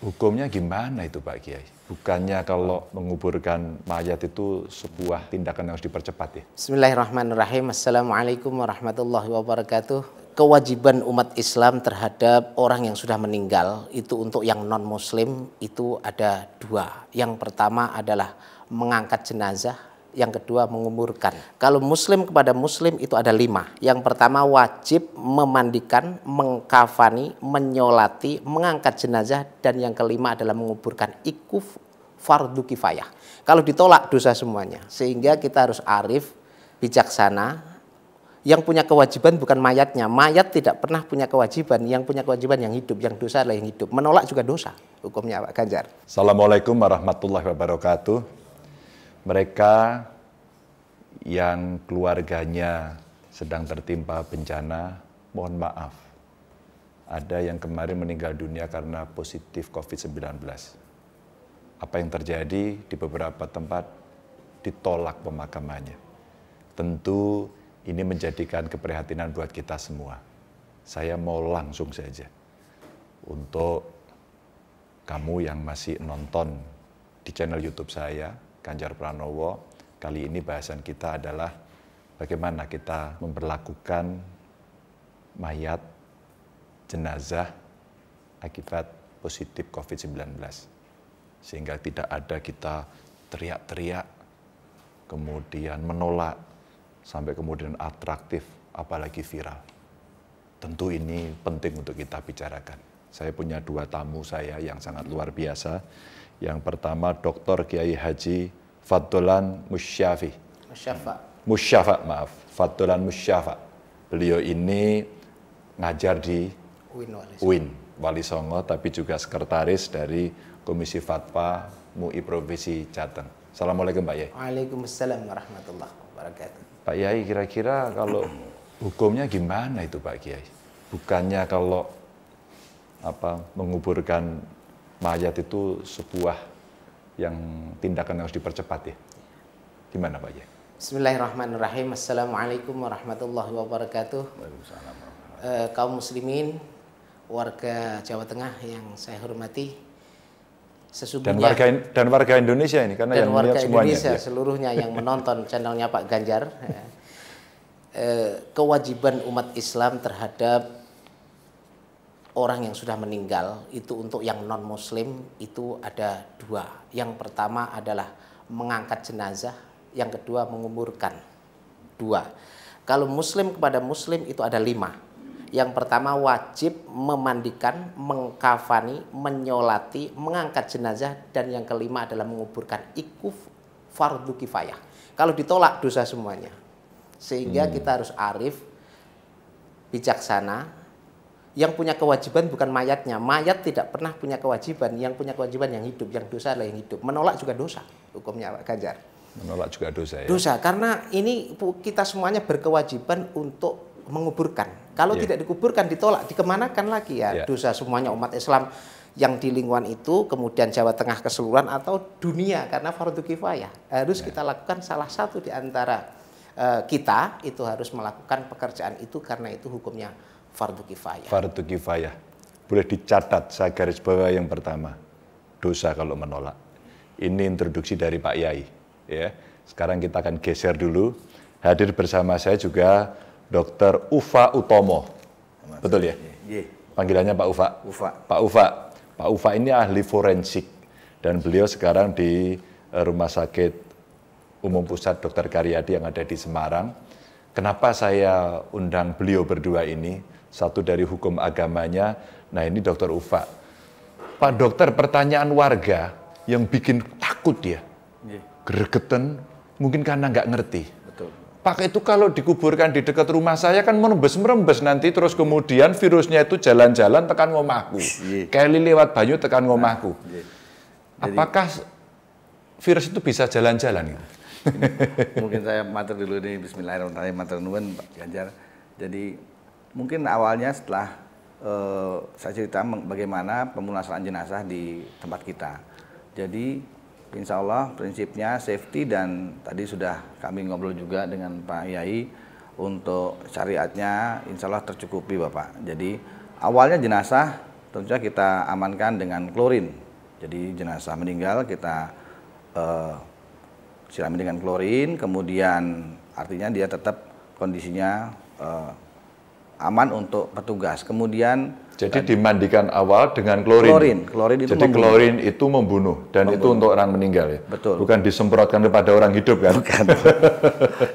Hukumnya gimana itu Pak Kiai? Bukannya kalau menguburkan mayat itu sebuah tindakan yang harus dipercepat ya? Bismillahirrahmanirrahim. Assalamualaikum warahmatullahi wabarakatuh. Kewajiban umat Islam terhadap orang yang sudah meninggal itu untuk yang non-muslim itu ada dua. Yang pertama adalah mengangkat jenazah yang kedua mengumurkan. Kalau muslim kepada muslim itu ada lima. Yang pertama wajib memandikan, mengkafani, menyolati, mengangkat jenazah, dan yang kelima adalah menguburkan. Ikuf fardu kifayah. Kalau ditolak dosa semuanya. Sehingga kita harus arif, bijaksana, yang punya kewajiban bukan mayatnya. Mayat tidak pernah punya kewajiban. Yang punya kewajiban yang hidup, yang dosa adalah yang hidup. Menolak juga dosa hukumnya Pak Ganjar. Assalamualaikum warahmatullahi wabarakatuh mereka yang keluarganya sedang tertimpa bencana, mohon maaf. Ada yang kemarin meninggal dunia karena positif COVID-19. Apa yang terjadi di beberapa tempat ditolak pemakamannya. Tentu ini menjadikan keprihatinan buat kita semua. Saya mau langsung saja untuk kamu yang masih nonton di channel YouTube saya, Ganjar Pranowo. Kali ini bahasan kita adalah bagaimana kita memperlakukan mayat jenazah akibat positif COVID-19. Sehingga tidak ada kita teriak-teriak, kemudian menolak, sampai kemudian atraktif, apalagi viral. Tentu ini penting untuk kita bicarakan. Saya punya dua tamu saya yang sangat luar biasa. Yang pertama Dr. Kiai Haji Fadlan Musyafi. Musyafa. Musyafa, maaf. Fadlan Musyafa. Beliau ini ngajar di UIN Wali, Songo. UIN Wali Songo, tapi juga sekretaris dari Komisi Fatwa MUI Provinsi Jateng. Assalamualaikum Pak Yai. Waalaikumsalam warahmatullahi wabarakatuh. Pak Yai, kira-kira kalau hukumnya gimana itu Pak Kiai? Bukannya kalau apa menguburkan mayat itu sebuah yang tindakan yang harus dipercepat ya. Gimana Pak Jaya? Bismillahirrahmanirrahim. Assalamualaikum warahmatullahi wabarakatuh. Waalaikumsalam. E, kaum muslimin, warga Jawa Tengah yang saya hormati. dan warga dan warga Indonesia ini karena dan yang warga semuanya, Indonesia ya. seluruhnya yang menonton channelnya Pak Ganjar. E, kewajiban umat Islam terhadap orang yang sudah meninggal itu untuk yang non muslim itu ada dua yang pertama adalah mengangkat jenazah yang kedua menguburkan dua kalau muslim kepada muslim itu ada lima yang pertama wajib memandikan, mengkafani, menyolati, mengangkat jenazah dan yang kelima adalah menguburkan ikuf fardu kifayah. Kalau ditolak dosa semuanya. Sehingga hmm. kita harus arif, bijaksana, yang punya kewajiban bukan mayatnya. Mayat tidak pernah punya kewajiban. Yang punya kewajiban yang hidup, yang dosa adalah yang hidup. Menolak juga dosa hukumnya Pak Ganjar. Menolak juga dosa ya. Dosa karena ini kita semuanya berkewajiban untuk menguburkan. Kalau yeah. tidak dikuburkan ditolak, dikemanakan lagi ya yeah. dosa semuanya umat Islam yang di lingkungan itu kemudian Jawa Tengah keseluruhan atau dunia karena fardu kifayah harus yeah. kita lakukan salah satu di antara uh, kita itu harus melakukan pekerjaan itu karena itu hukumnya fardu kifayah. Fardu kifayah. Boleh dicatat saya garis bawah yang pertama. Dosa kalau menolak. Ini introduksi dari Pak Yai. Ya. Sekarang kita akan geser dulu. Hadir bersama saya juga Dr. Ufa Utomo. Mas, Betul ya? Ye, Panggilannya Pak Ufa. Ufa. Pak Ufa. Pak Ufa ini ahli forensik dan beliau sekarang di eh, Rumah Sakit Umum Pusat Dr. Karyadi yang ada di Semarang. Kenapa saya undang beliau berdua ini? Satu dari hukum agamanya, nah ini dokter Ufa. Pak dokter, pertanyaan warga yang bikin takut dia, iya. gregetan, mungkin karena nggak ngerti. Pakai Pak itu kalau dikuburkan di dekat rumah saya kan merembes-merembes nanti terus kemudian virusnya itu jalan-jalan tekan ngomahku. Iya. Kali lewat banyu tekan ngomahku. Iya. Apakah virus itu bisa jalan-jalan mungkin saya mater dulu ini Bismillahirrahmanirrahim mater nuwun Pak Ganjar. Jadi mungkin awalnya setelah uh, saya cerita bagaimana pemulasaran jenazah di tempat kita. Jadi insya Allah prinsipnya safety dan tadi sudah kami ngobrol juga dengan Pak Yai untuk syariatnya insya Allah tercukupi Bapak. Jadi awalnya jenazah tentunya kita amankan dengan klorin. Jadi jenazah meninggal kita uh, eh, sirami dengan klorin, kemudian artinya dia tetap kondisinya uh, aman untuk petugas. Kemudian jadi eh, dimandikan awal dengan klorin. Klorin, klorin itu Jadi membunuh. klorin itu membunuh dan membunuh. itu untuk orang meninggal ya. Betul. Bukan disemprotkan kepada orang hidup kan. Bukan.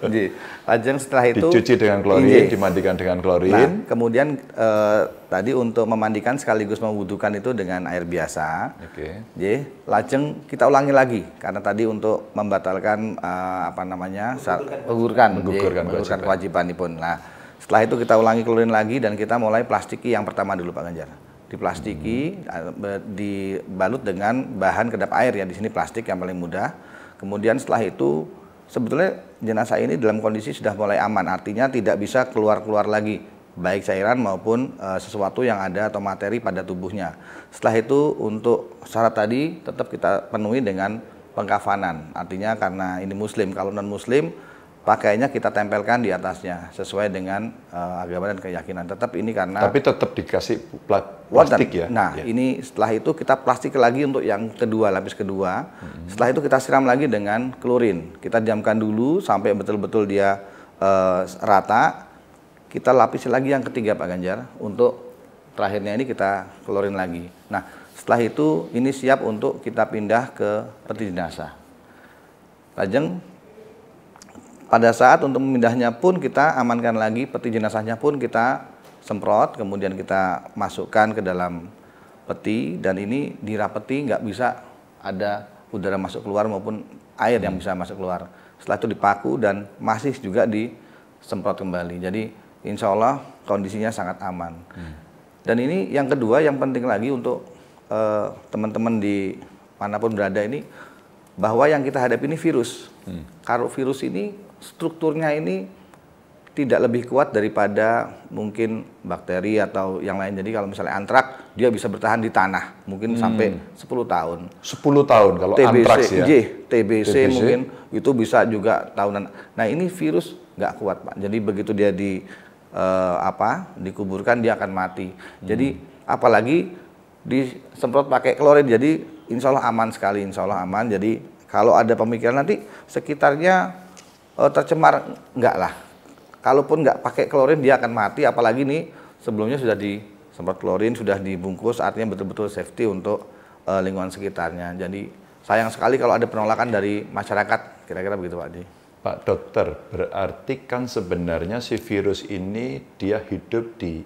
Jadi, Lajeng setelah itu dicuci dengan klorin, dimandikan dengan klorin. Nah, kemudian eh, tadi untuk memandikan sekaligus membutuhkan itu dengan air biasa. Oke. Okay. Jadi, lajeng kita ulangi lagi karena tadi untuk membatalkan eh, apa namanya? menggugurkan menggugurkan kewajiban. kewajiban pun. Nah, setelah itu kita ulangi klorin lagi dan kita mulai plastiki yang pertama dulu Pak Ganjar. Diplastiki, hmm. eh, dibalut dengan bahan kedap air ya, di sini plastik yang paling mudah. Kemudian setelah itu sebetulnya jenazah ini dalam kondisi sudah mulai aman, artinya tidak bisa keluar-keluar lagi baik cairan maupun e, sesuatu yang ada atau materi pada tubuhnya. Setelah itu untuk syarat tadi tetap kita penuhi dengan pengkafanan. Artinya karena ini muslim, kalau non muslim pakainya kita tempelkan di atasnya sesuai dengan uh, agama dan keyakinan. Tetap ini karena Tapi tetap dikasih plastik ya. Nah, ya. ini setelah itu kita plastik lagi untuk yang kedua, lapis kedua. Hmm. Setelah itu kita siram lagi dengan klorin. Kita diamkan dulu sampai betul-betul dia uh, rata. Kita lapisi lagi yang ketiga Pak Ganjar untuk terakhirnya ini kita klorin lagi. Nah, setelah itu ini siap untuk kita pindah ke peti jenazah. Lajeng pada saat untuk memindahnya pun kita amankan lagi peti jenazahnya pun kita semprot kemudian kita masukkan ke dalam peti dan ini dirapeti nggak bisa ada udara masuk keluar maupun air yang bisa masuk keluar setelah itu dipaku dan masih juga disemprot kembali jadi insya Allah kondisinya sangat aman dan ini yang kedua yang penting lagi untuk eh, teman-teman di manapun berada ini bahwa yang kita hadapi ini virus hmm. virus ini strukturnya ini tidak lebih kuat daripada mungkin bakteri atau yang lain. Jadi kalau misalnya antrak dia bisa bertahan di tanah mungkin hmm. sampai 10 tahun. 10 tahun kalau TBC, antraks ya. TBC, TBC mungkin itu bisa juga tahunan. Nah, ini virus nggak kuat, Pak. Jadi begitu dia di eh, apa? dikuburkan dia akan mati. Hmm. Jadi apalagi disemprot pakai klorin. Jadi insya Allah aman sekali, insya Allah aman. Jadi kalau ada pemikiran nanti sekitarnya uh, tercemar enggak lah. Kalaupun enggak pakai klorin dia akan mati apalagi nih sebelumnya sudah disemprot klorin, sudah dibungkus artinya betul-betul safety untuk uh, lingkungan sekitarnya. Jadi sayang sekali kalau ada penolakan dari masyarakat, kira-kira begitu Pak Di. Pak Dokter, berarti kan sebenarnya si virus ini dia hidup di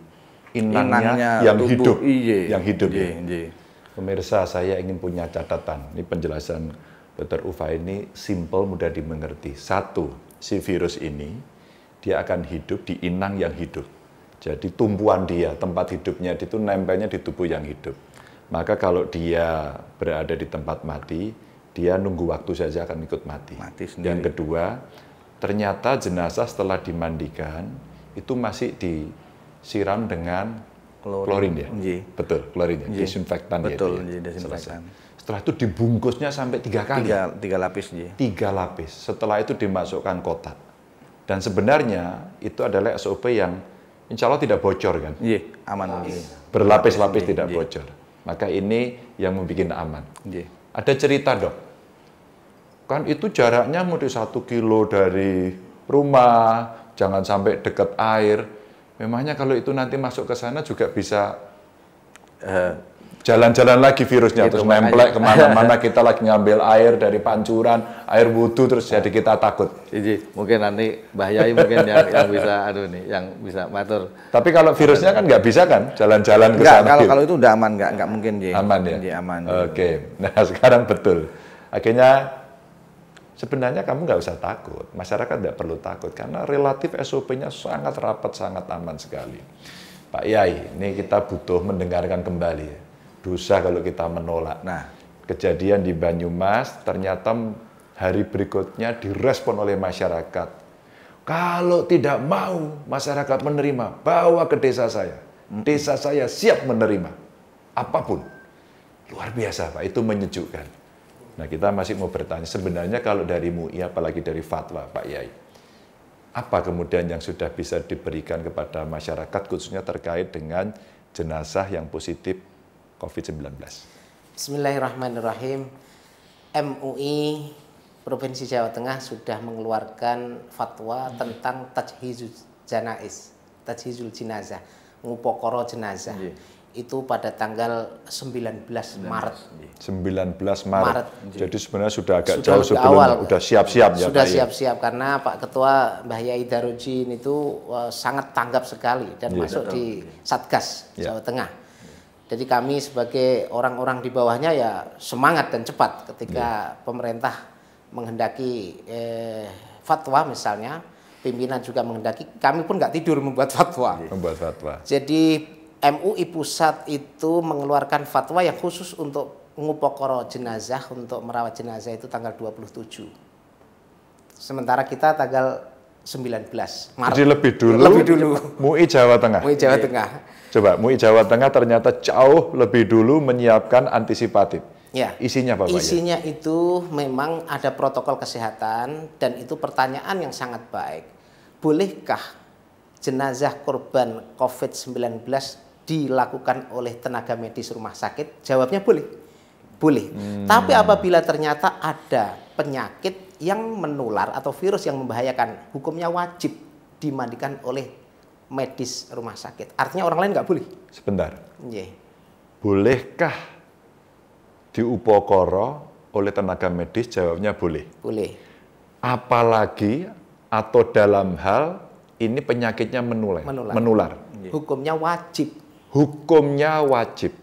inangnya, inangnya yang, tubuh, hidup, iye, yang hidup, yang hidup. Ya. Iya. Pemirsa, saya ingin punya catatan. Ini penjelasan Dokter Ufa ini simple, mudah dimengerti. Satu, si virus ini dia akan hidup di inang yang hidup. Jadi tumpuan dia, tempat hidupnya itu nempelnya di tubuh yang hidup. Maka kalau dia berada di tempat mati, dia nunggu waktu saja akan ikut mati. mati yang kedua, ternyata jenazah setelah dimandikan itu masih disiram dengan klorin, klorin ya? Ya? ya. Betul, klorin ya. Nji. Disinfektan Betul, ya. Betul, disinfektan. Setelah itu dibungkusnya sampai tiga kali. Tiga, tiga lapis. Tiga lapis. Setelah itu dimasukkan kotak. Dan sebenarnya itu adalah SOP yang insya Allah tidak bocor kan? Iya, aman. Berlapis-lapis tidak bocor. Maka ini yang membuat aman. Ada cerita dok, kan itu jaraknya mau di satu kilo dari rumah, jangan sampai dekat air. Memangnya kalau itu nanti masuk ke sana juga bisa eh, jalan-jalan lagi virusnya gitu, terus memplek kemana-mana kita lagi ngambil air dari pancuran air wudhu terus nah. jadi kita takut. Iji, mungkin nanti bahayai mungkin yang, yang bisa aduh nih yang bisa matur. Tapi kalau virusnya kan nggak bisa kan jalan-jalan ke sana. Kalau kalau itu udah aman nggak nggak mungkin jadi Aman ya. Oke. Okay. Nah sekarang betul. Akhirnya Sebenarnya kamu nggak usah takut, masyarakat nggak perlu takut karena relatif SOP-nya sangat rapat, sangat aman sekali. Pak Yai, ini kita butuh mendengarkan kembali. Dosa kalau kita menolak. Nah, kejadian di Banyumas ternyata hari berikutnya direspon oleh masyarakat. Kalau tidak mau masyarakat menerima, bawa ke desa saya. Desa saya siap menerima apapun. Luar biasa, Pak. Itu menyejukkan. Nah, kita masih mau bertanya, sebenarnya kalau dari MUI, apalagi dari fatwa, Pak Yai, apa kemudian yang sudah bisa diberikan kepada masyarakat, khususnya terkait dengan jenazah yang positif COVID-19? Bismillahirrahmanirrahim. MUI Provinsi Jawa Tengah sudah mengeluarkan fatwa hmm. tentang tajhizul janais, tajhizul jenazah, ngupokoro jenazah. Yeah itu pada tanggal 19 Maret. 19 iya. Maret. Maret. Iya. Jadi sebenarnya sudah agak sudah jauh sebelum awal. sudah siap-siap ya. Sudah ya? siap-siap ya. karena Pak Ketua Mbah Yai Darujin itu uh, sangat tanggap sekali dan yeah. masuk di iya. Satgas yeah. Jawa Tengah. Jadi kami sebagai orang-orang di bawahnya ya semangat dan cepat ketika yeah. pemerintah menghendaki eh, fatwa misalnya, pimpinan juga menghendaki, kami pun nggak tidur membuat fatwa. Membuat fatwa. Jadi MUI pusat itu mengeluarkan fatwa yang khusus untuk ngupokoro jenazah untuk merawat jenazah itu tanggal 27. Sementara kita tanggal 19 Maret. Jadi lebih dulu. Lebih dulu. MUI Jawa Tengah. MUI Jawa iya. Tengah. Coba MUI Jawa Tengah ternyata jauh lebih dulu menyiapkan antisipatif. Ya. Isinya apa Isinya ya? itu memang ada protokol kesehatan dan itu pertanyaan yang sangat baik. Bolehkah jenazah korban COVID-19 dilakukan oleh tenaga medis rumah sakit? Jawabnya boleh. Boleh. Hmm. Tapi apabila ternyata ada penyakit yang menular atau virus yang membahayakan, hukumnya wajib dimandikan oleh medis rumah sakit. Artinya orang lain nggak boleh. Sebentar. Yeah. Bolehkah diupokoro oleh tenaga medis? Jawabnya boleh. Boleh. Apalagi atau dalam hal ini penyakitnya menular. Menular. menular. Hukumnya wajib hukumnya wajib.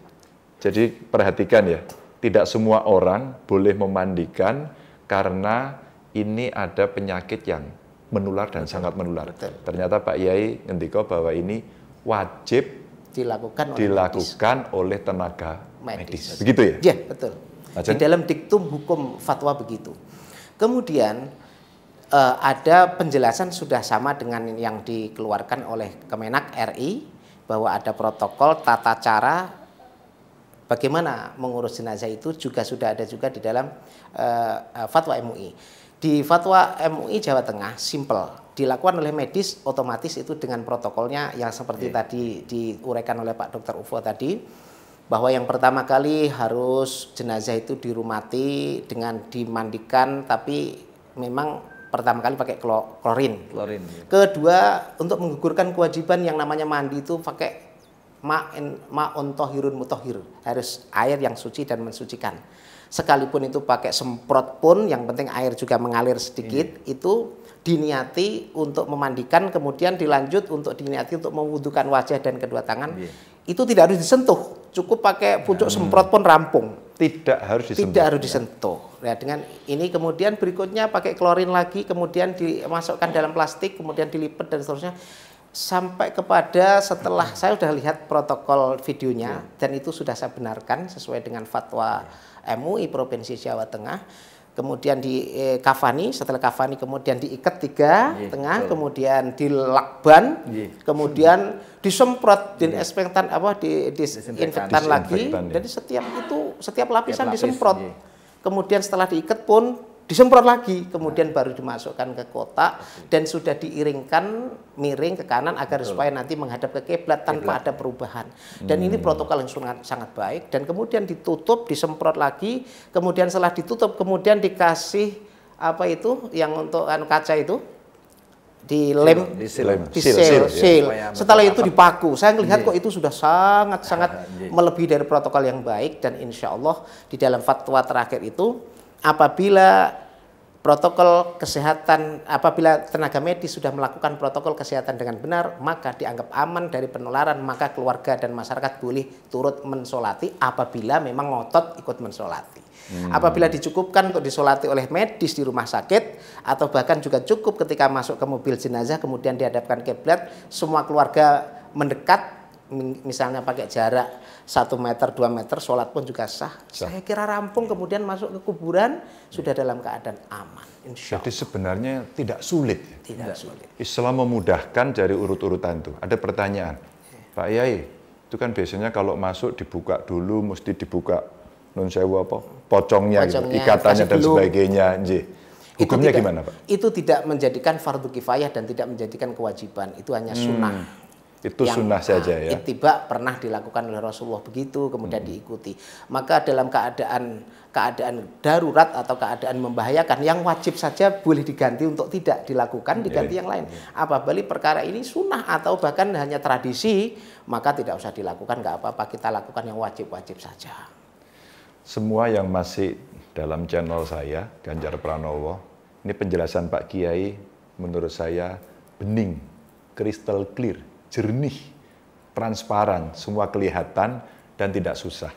Jadi perhatikan ya, tidak semua orang boleh memandikan karena ini ada penyakit yang menular dan sangat menular. Betul. Ternyata Pak Yai ngendiko bahwa ini wajib dilakukan oleh, dilakukan medis. oleh tenaga medis. medis. Begitu ya? Iya, betul. Di dalam diktum hukum fatwa begitu. Kemudian eh, ada penjelasan sudah sama dengan yang dikeluarkan oleh Kemenak RI bahwa ada protokol tata cara bagaimana mengurus jenazah itu juga sudah ada juga di dalam uh, fatwa MUI. Di fatwa MUI Jawa Tengah simple dilakukan oleh medis otomatis itu dengan protokolnya yang seperti yeah. tadi diuraikan oleh Pak Dokter Ufo tadi bahwa yang pertama kali harus jenazah itu dirumati dengan dimandikan tapi memang pertama kali pakai klo, klorin. Klorin. Ya. Kedua untuk menggugurkan kewajiban yang namanya mandi itu pakai ma ma'un tohirun mutohir. Harus air yang suci dan mensucikan. Sekalipun itu pakai semprot pun yang penting air juga mengalir sedikit Ini. Iya. itu diniati untuk memandikan kemudian dilanjut untuk diniati untuk mewudukan wajah dan kedua tangan. Yeah itu tidak harus disentuh, cukup pakai pucuk ya. semprot pun rampung. Tidak harus disentuh. Tidak harus ya. disentuh. Nah, dengan ini kemudian berikutnya pakai klorin lagi, kemudian dimasukkan dalam plastik, kemudian dilipat dan seterusnya sampai kepada setelah saya sudah lihat protokol videonya ya. dan itu sudah saya benarkan sesuai dengan fatwa MUI Provinsi Jawa Tengah kemudian di eh, setelah kafani kemudian diikat tiga yeah, tengah, so. kemudian dilakban, yeah. kemudian disemprot yeah. disinfektan apa di disinfektan lagi. Iya. Jadi setiap itu setiap lapisan setiap lapis, disemprot. Yeah. Kemudian setelah diikat pun disemprot lagi, kemudian baru dimasukkan ke kotak dan sudah diiringkan miring ke kanan agar Betul. supaya nanti menghadap ke kiblat tanpa ada perubahan. Dan hmm. ini protokol yang sangat sangat baik dan kemudian ditutup, disemprot lagi, kemudian setelah ditutup kemudian dikasih apa itu yang untuk anu kaca itu dilem, disil, disil, ya. Setelah itu dipaku. Saya melihat kok iya. itu sudah sangat-sangat iya. melebihi dari protokol yang baik dan insyaallah di dalam fatwa terakhir itu apabila protokol kesehatan apabila tenaga medis sudah melakukan protokol kesehatan dengan benar maka dianggap aman dari penularan maka keluarga dan masyarakat boleh turut mensolati apabila memang ngotot ikut mensolati hmm. apabila dicukupkan untuk disolati oleh medis di rumah sakit atau bahkan juga cukup ketika masuk ke mobil jenazah kemudian dihadapkan keblat semua keluarga mendekat misalnya pakai jarak satu meter dua meter sholat pun juga sah. sah saya kira rampung kemudian masuk ke kuburan sudah dalam keadaan aman Insya Allah. jadi sebenarnya tidak sulit ya? tidak sulit Islam memudahkan dari urut-urutan itu ada pertanyaan ya. Pak Yai itu kan biasanya kalau masuk dibuka dulu mesti dibuka non sewa apa pocongnya, gitu, pocongnya gitu, ikatannya dan belum. sebagainya Nji. Hukumnya itu tidak, gimana Pak? Itu tidak menjadikan fardu kifayah dan tidak menjadikan kewajiban. Itu hanya hmm. sunnah. Hmm itu yang, sunnah ah, saja ya. Tiba pernah dilakukan oleh Rasulullah begitu kemudian hmm. diikuti. Maka dalam keadaan keadaan darurat atau keadaan membahayakan yang wajib saja boleh diganti untuk tidak dilakukan diganti yeah. yang lain. Ya. Apa Apabila perkara ini sunnah atau bahkan hanya tradisi maka tidak usah dilakukan nggak apa-apa kita lakukan yang wajib-wajib saja. Semua yang masih dalam channel saya Ganjar Pranowo ini penjelasan Pak Kiai menurut saya bening, kristal clear jernih, transparan, semua kelihatan dan tidak susah.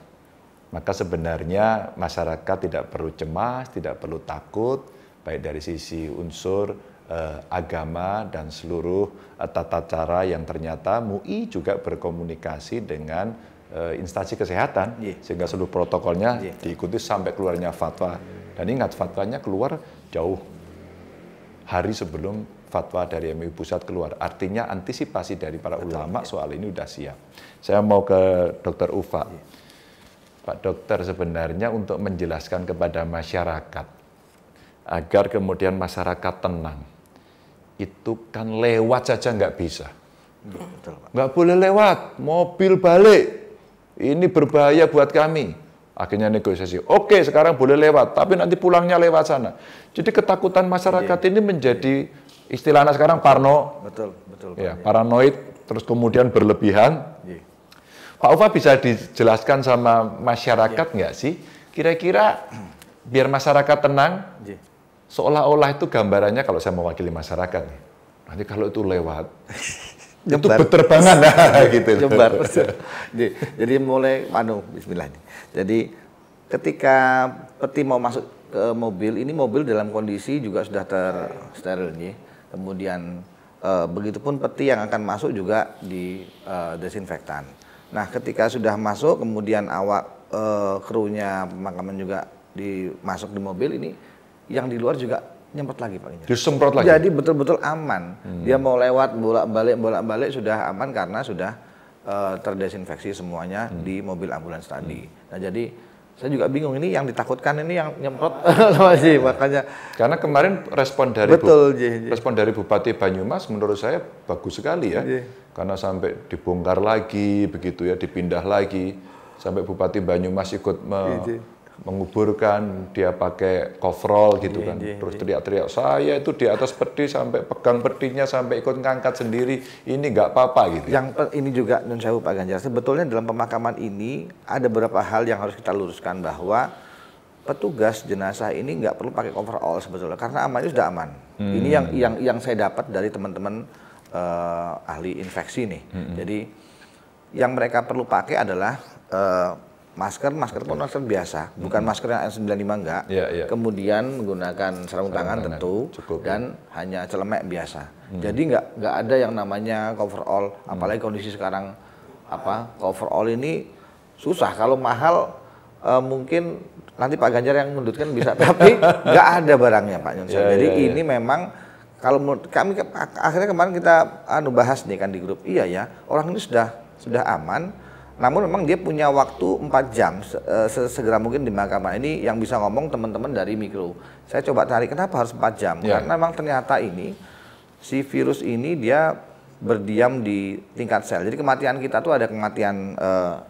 Maka sebenarnya masyarakat tidak perlu cemas, tidak perlu takut, baik dari sisi unsur eh, agama dan seluruh eh, tata cara yang ternyata MUI juga berkomunikasi dengan eh, instansi kesehatan, yeah. sehingga seluruh protokolnya yeah. diikuti sampai keluarnya fatwa. Dan ingat fatwanya keluar jauh hari sebelum fatwa dari MUI pusat keluar. Artinya antisipasi dari para Betul, ulama ya. soal ini sudah siap. Saya mau ke Dr. Ufa. Ya. Pak Dokter sebenarnya untuk menjelaskan kepada masyarakat agar kemudian masyarakat tenang. Itu kan lewat saja nggak bisa. Betul, Pak. Nggak boleh lewat, mobil balik. Ini berbahaya buat kami akhirnya negosiasi. Oke, sekarang boleh lewat, tapi nanti pulangnya lewat sana. Jadi ketakutan masyarakat iya. ini menjadi iya istilahnya sekarang parno. Betul, betul. Ya, paranoid terus kemudian berlebihan. Ya. Pak Ufa bisa dijelaskan sama masyarakat iya. nggak ya. sih? Kira-kira biar masyarakat tenang, ya. seolah-olah itu gambarannya kalau saya mewakili masyarakat Nanti kalau itu lewat, itu berterbangan lah nah, gitu. jadi, jadi mulai anu bismillah. Jadi ketika peti mau masuk ke mobil, ini mobil dalam kondisi juga sudah tersteril nih ya kemudian e, begitupun peti yang akan masuk juga di e, desinfektan. Nah, ketika sudah masuk, kemudian awak e, krunya pemakaman juga dimasuk di mobil ini, yang di luar juga nyemprot lagi pak Disemprot lagi. Jadi betul-betul aman. Hmm. Dia mau lewat bolak-balik bolak-balik sudah aman karena sudah uh, terdesinfeksi semuanya hmm. di mobil ambulans tadi. Hmm. Nah jadi saya juga bingung ini yang ditakutkan ini yang nyemprot sih makanya karena kemarin respon dari Betul, Bu, jih, jih. respon dari Bupati Banyumas menurut saya bagus sekali ya jih. karena sampai dibongkar lagi begitu ya dipindah lagi sampai Bupati Banyumas ikut me, jih, jih menguburkan, dia pakai coverall gitu iya, kan. Iya, Terus iya. teriak-teriak, saya itu di atas peti sampai pegang petinya sampai ikut ngangkat sendiri, ini nggak apa-apa gitu. Ya. Yang eh, ini juga Nun Sewu Pak Ganjar, sebetulnya dalam pemakaman ini ada beberapa hal yang harus kita luruskan bahwa petugas jenazah ini nggak perlu pakai coverall sebetulnya karena aman itu sudah aman. Hmm. Ini yang yang yang saya dapat dari teman-teman uh, ahli infeksi nih. Hmm. Jadi yang mereka perlu pakai adalah uh, masker, masker pun masker biasa, bukan masker yang N95 enggak. yeah, yeah. Kemudian menggunakan sarung tangan, tangan tentu Cukup, iya. dan ya. hanya celemek biasa. Hmm. Jadi enggak enggak ada yang namanya cover all, apalagi mm. kondisi sekarang apa cover all ini susah. Kalau mahal eh, mungkin nanti Pak Ganjar yang mendudukkan bisa, tapi enggak ada barangnya Pak Nyonsa yeah, Jadi yeah, iya. ini memang kalau menurut kami ke, akhirnya kemarin kita anu bahas nih kan di grup, iya ya orang ini sudah sudah aman namun memang dia punya waktu 4 jam eh, se segera mungkin di mahkamah ini yang bisa ngomong teman-teman dari mikro. Saya coba tarik kenapa harus 4 jam? ya. Karena memang ternyata ini si virus ini dia berdiam di tingkat sel. Jadi kematian kita tuh ada kematian uh,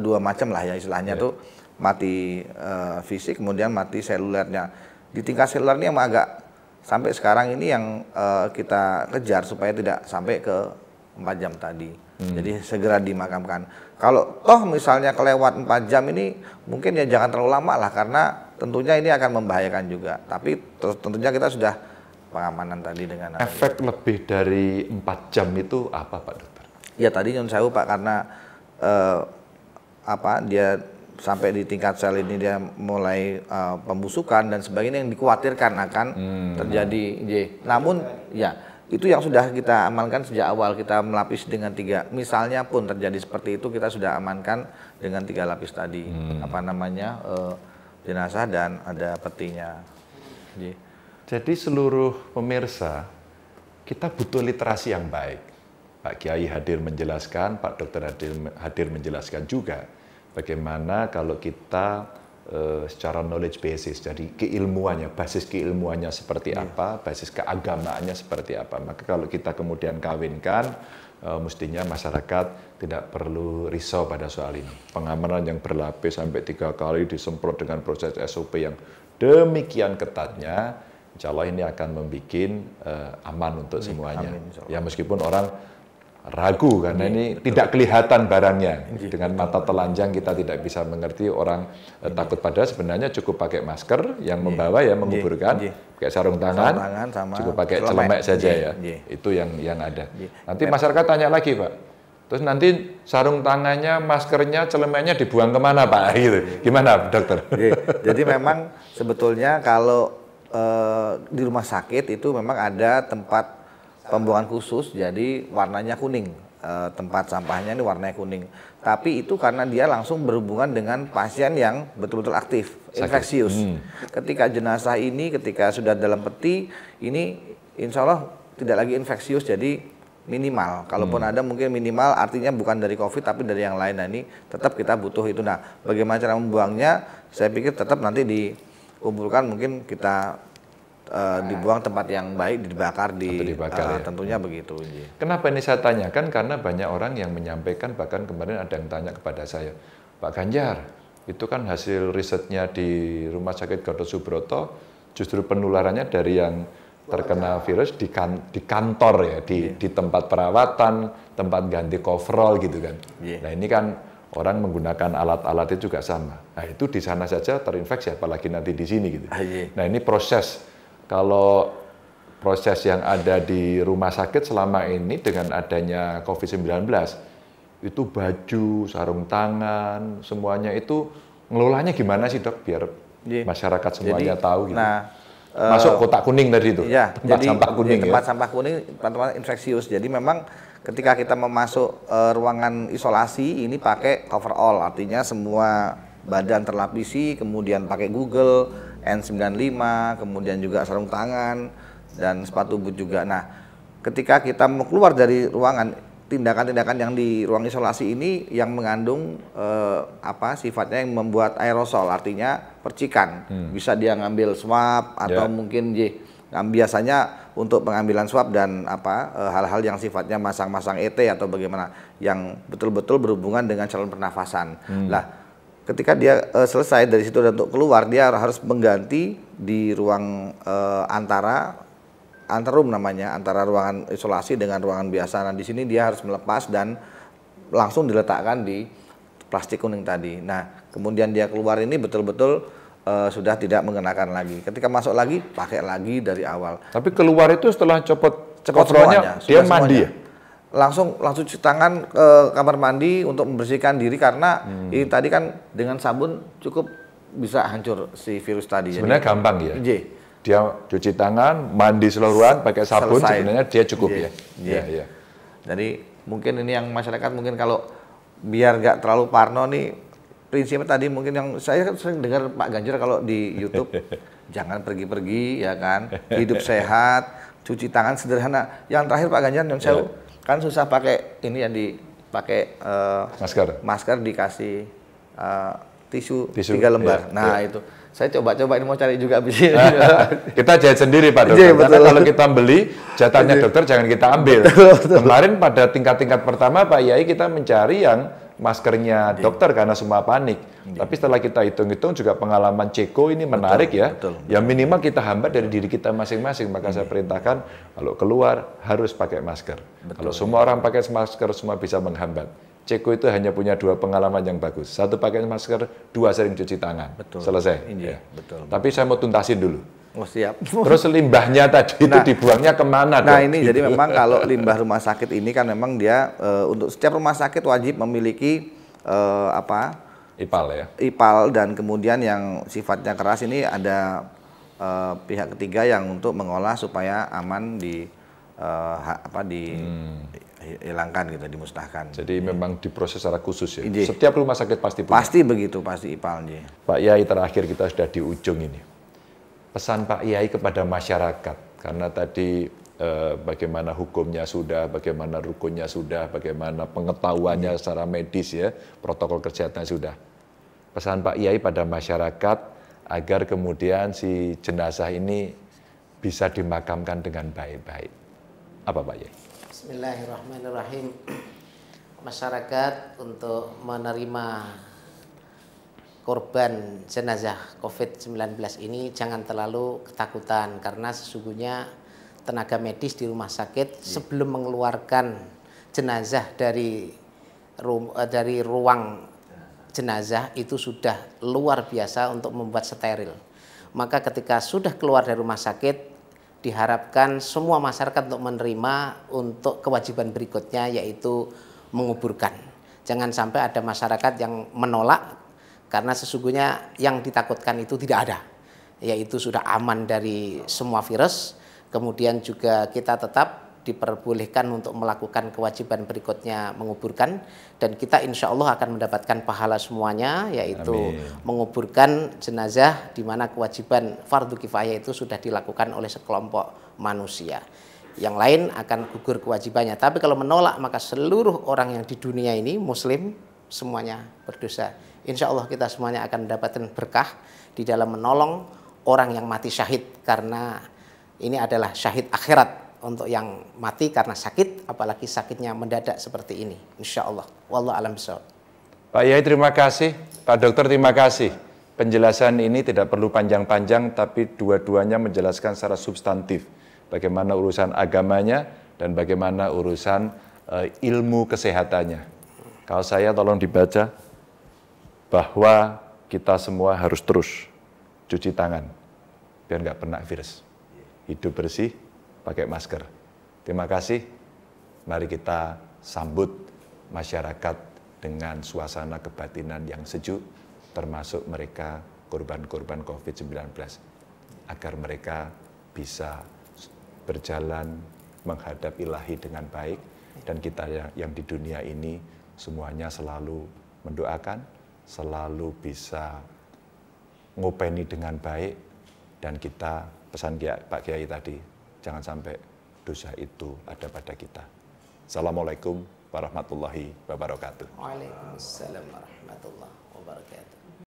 dua macam lah ya istilahnya ya. tuh mati uh, fisik kemudian mati selulernya. Di tingkat seluler ini yang agak sampai sekarang ini yang uh, kita kejar supaya tidak sampai ke 4 jam tadi. Hmm. Jadi segera dimakamkan. Kalau toh misalnya kelewat 4 jam ini mungkin ya jangan terlalu lama lah karena tentunya ini akan membahayakan juga. Tapi tentunya kita sudah pengamanan tadi dengan efek itu. lebih dari 4 jam itu apa Pak Dokter? Ya tadi nyun saya Pak karena eh, apa dia sampai di tingkat sel ini dia mulai eh, pembusukan dan sebagainya yang dikhawatirkan akan hmm. terjadi. J. Namun ya itu yang sudah kita amankan sejak awal kita melapis dengan tiga misalnya pun terjadi seperti itu kita sudah amankan dengan tiga lapis tadi hmm. apa namanya eh, jenazah dan ada petinya jadi, jadi seluruh pemirsa kita butuh literasi yang baik Pak Kiai hadir menjelaskan Pak Dokter hadir hadir menjelaskan juga bagaimana kalau kita Eh, secara knowledge basis, jadi keilmuannya, basis keilmuannya seperti iya. apa, basis keagamaannya seperti apa. Maka kalau kita kemudian kawinkan, eh, mestinya masyarakat tidak perlu risau pada soal ini. Pengamanan yang berlapis sampai tiga kali disemprot dengan proses SOP yang demikian ketatnya, insya Allah ini akan membuat eh, aman untuk iya, semuanya. ya meskipun orang ragu karena iya, ini, ini tidak kelihatan barangnya. Ini, iya, Dengan mata telanjang kita tidak bisa mengerti orang eh, ini. Iya. takut pada sebenarnya cukup pakai masker yang membawa ya menguburkan, pakai sarung tangan, sarung tangan sama cukup pakai celemek saja ya. Itu yang yang ada. Nanti masyarakat tanya lagi, Pak. Terus nanti sarung tangannya, maskernya, celemeknya dibuang kemana Pak? Gitu. Gimana dokter? Jadi memang sebetulnya kalau uh, di rumah sakit itu memang ada tempat pembuangan khusus jadi warnanya kuning e, tempat sampahnya ini warnanya kuning tapi itu karena dia langsung berhubungan dengan pasien yang betul-betul aktif infeksius hmm. ketika jenazah ini ketika sudah dalam peti ini insya Allah tidak lagi infeksius jadi minimal kalaupun hmm. ada mungkin minimal artinya bukan dari covid tapi dari yang lain nah ini tetap kita butuh itu nah bagaimana cara membuangnya saya pikir tetap nanti dikumpulkan mungkin kita uh, dibuang tempat yang baik dibakar di dibakar, uh, ya. tentunya hmm. begitu. Kenapa ini saya tanyakan? Karena banyak orang yang menyampaikan bahkan kemarin ada yang tanya kepada saya, Pak Ganjar, itu kan hasil risetnya di Rumah Sakit Gatot Subroto justru penularannya dari yang terkena virus di, kan, di kantor ya, di, yeah. di tempat perawatan, tempat ganti coverall gitu kan. Yeah. Nah ini kan orang menggunakan alat alatnya juga sama. Nah itu di sana saja terinfeksi apalagi nanti di sini gitu. Yeah. Iya. Nah ini proses kalau proses yang ada di rumah sakit selama ini dengan adanya COVID-19 itu baju, sarung tangan, semuanya itu ngelolanya gimana sih dok biar yeah. masyarakat semuanya Jadi, tahu gitu. Nah, eh, masuk kotak kuning tadi itu. Ya, tempat jadi, sampah iya, kuning. Ya. Tempat ya? sampah kuning, teman-teman infeksius. Jadi memang ketika kita memasuk uh, eh, ruangan isolasi ini pakai cover all, artinya semua badan terlapisi, kemudian pakai Google, N95, kemudian juga sarung tangan dan sepatu boot juga. Nah, ketika kita mau keluar dari ruangan, tindakan-tindakan yang di ruang isolasi ini yang mengandung eh, apa sifatnya yang membuat aerosol, artinya percikan. Hmm. Bisa dia ngambil swab atau yeah. mungkin J. Nah, biasanya untuk pengambilan swab dan apa eh, hal-hal yang sifatnya masang-masang ET atau bagaimana yang betul-betul berhubungan dengan calon pernafasan. Hmm. Lah, ketika dia uh, selesai dari situ dan untuk keluar dia harus mengganti di ruang uh, antara antarum namanya antara ruangan isolasi dengan ruangan biasa. Nah di sini dia harus melepas dan langsung diletakkan di plastik kuning tadi. Nah kemudian dia keluar ini betul-betul uh, sudah tidak mengenakan lagi. Ketika masuk lagi pakai lagi dari awal. Tapi keluar itu setelah copot, copot kontrolnya semuanya, dia mandi ya? langsung langsung cuci tangan ke kamar mandi untuk membersihkan diri karena hmm. ini tadi kan dengan sabun cukup bisa hancur si virus tadi. Sebenarnya Jadi, gampang ya. J. Iya. Dia cuci tangan, mandi seluruhan pakai sabun Selesai. sebenarnya dia cukup J. Iya, ya. J. Ya, ya. Iya. Jadi mungkin ini yang masyarakat mungkin kalau biar nggak terlalu parno nih prinsipnya tadi mungkin yang saya kan sering dengar Pak Ganjar kalau di YouTube jangan pergi-pergi ya kan hidup sehat cuci tangan sederhana yang terakhir Pak Ganjar yang saya yeah kan susah pakai ini yang dipakai uh, eh, masker masker dikasih uh, tisu, tisu tiga lembar iya, nah iya. itu saya coba-coba ini mau cari juga bisa kita jahit sendiri Pak Dokter. Iya, Karena kalau kita beli jatahnya iya. dokter jangan kita ambil. Betul, betul. Kemarin pada tingkat-tingkat pertama Pak Yai kita mencari yang maskernya dokter karena semua panik. Tapi setelah kita hitung-hitung juga pengalaman Ceko ini menarik ya. Betul, betul. Ya minimal kita hambat dari diri kita masing-masing. Maka saya perintahkan kalau keluar harus pakai masker. Betul, kalau semua orang pakai masker semua bisa menghambat. Ceko itu hanya punya dua pengalaman yang bagus. Satu pakai masker, dua sering cuci tangan. Betul. Selesai. Iya, ya. betul. Tapi saya mau tuntasin dulu. Oh siap. Terus limbahnya tadi nah, itu dibuangnya kemana? Nah dong? ini jadi gitu. memang kalau limbah rumah sakit ini kan memang dia e, untuk setiap rumah sakit wajib memiliki e, apa? IPAL ya. IPAL dan kemudian yang sifatnya keras ini ada e, pihak ketiga yang untuk mengolah supaya aman di e, ha, apa di hmm hilangkan gitu, dimusnahkan. Jadi ya. memang diproses secara khusus ya. Iji. Iya. Setiap rumah sakit pasti punya. Pasti begitu, pasti ipalnya. Pak Yai terakhir kita sudah di ujung ini pesan Pak Yai kepada masyarakat karena tadi eh, bagaimana hukumnya sudah, bagaimana rukunnya sudah, bagaimana pengetahuannya iya. secara medis ya, protokol kesehatan sudah. Pesan Pak Yai pada masyarakat agar kemudian si jenazah ini bisa dimakamkan dengan baik-baik. Apa Pak Yai? Bismillahirrahmanirrahim. Masyarakat untuk menerima korban jenazah COVID-19 ini jangan terlalu ketakutan karena sesungguhnya tenaga medis di rumah sakit yeah. sebelum mengeluarkan jenazah dari eh, dari ruang jenazah itu sudah luar biasa untuk membuat steril. Maka ketika sudah keluar dari rumah sakit diharapkan semua masyarakat untuk menerima untuk kewajiban berikutnya yaitu menguburkan. Jangan sampai ada masyarakat yang menolak karena sesungguhnya yang ditakutkan itu tidak ada, yaitu sudah aman dari semua virus. Kemudian juga kita tetap diperbolehkan untuk melakukan kewajiban berikutnya menguburkan dan kita insya Allah akan mendapatkan pahala semuanya yaitu Amin. menguburkan jenazah di mana kewajiban fardu kifayah itu sudah dilakukan oleh sekelompok manusia yang lain akan gugur kewajibannya. Tapi kalau menolak maka seluruh orang yang di dunia ini muslim semuanya berdosa insya Allah kita semuanya akan mendapatkan berkah di dalam menolong orang yang mati syahid karena ini adalah syahid akhirat untuk yang mati karena sakit apalagi sakitnya mendadak seperti ini insya Allah wallahu alam bisawab Pak Yai terima kasih Pak Dokter terima kasih penjelasan ini tidak perlu panjang-panjang tapi dua-duanya menjelaskan secara substantif bagaimana urusan agamanya dan bagaimana urusan uh, ilmu kesehatannya kalau saya tolong dibaca bahwa kita semua harus terus cuci tangan biar nggak pernah virus. Hidup bersih, pakai masker. Terima kasih. Mari kita sambut masyarakat dengan suasana kebatinan yang sejuk, termasuk mereka korban-korban COVID-19, agar mereka bisa berjalan menghadap ilahi dengan baik, dan kita ya, yang di dunia ini semuanya selalu mendoakan, selalu bisa ngopeni dengan baik dan kita pesan Pak Kiai tadi jangan sampai dosa itu ada pada kita. Assalamualaikum warahmatullahi wabarakatuh. Waalaikumsalam warahmatullahi wabarakatuh.